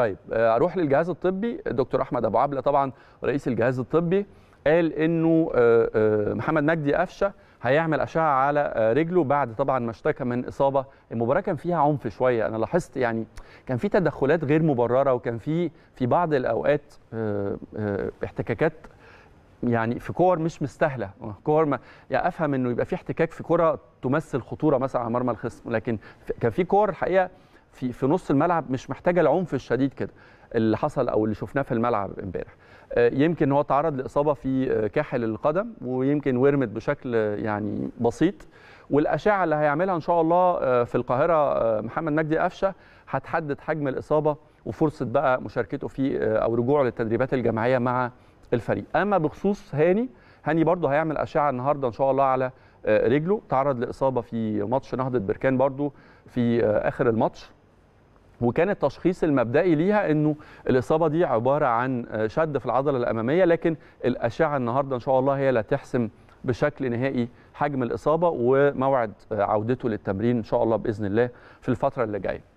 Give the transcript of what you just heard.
طيب آه، اروح للجهاز الطبي دكتور احمد ابو عبله طبعا رئيس الجهاز الطبي قال انه آه، آه، محمد مجدي قفشه هيعمل اشعه على رجله بعد طبعا ما اشتكى من اصابه المباراه كان فيها عنف شويه انا لاحظت يعني كان في تدخلات غير مبرره وكان في في بعض الاوقات احتكاكات يعني في كور مش مستاهله كور ما يعني افهم انه يبقى في احتكاك في كره تمثل خطوره مثلا على مرمى الخصم لكن كان في كور الحقيقه في في نص الملعب مش محتاجه العنف الشديد كده اللي حصل او اللي شفناه في الملعب امبارح آه، يمكن هو تعرض لاصابه في آه، كاحل القدم ويمكن ورمت بشكل آه، يعني بسيط والاشعه اللي هيعملها ان شاء الله في القاهره محمد مجدي قفشه هتحدد حجم الاصابه وفرصه بقى مشاركته في او رجوعه للتدريبات الجماعيه مع الفريق اما بخصوص هاني هاني برضو هيعمل اشعه النهارده ان شاء الله على رجله تعرض لاصابه في ماتش نهضه بركان برضو في اخر الماتش وكان التشخيص المبدئي ليها انه الاصابه دي عباره عن آه، شد في العضله الاماميه لكن الاشعه النهارده ان شاء الله هي اللي هتحسم بشكل نهائي حجم الاصابه وموعد آه، عودته للتمرين ان شاء الله باذن الله في الفتره اللي جايه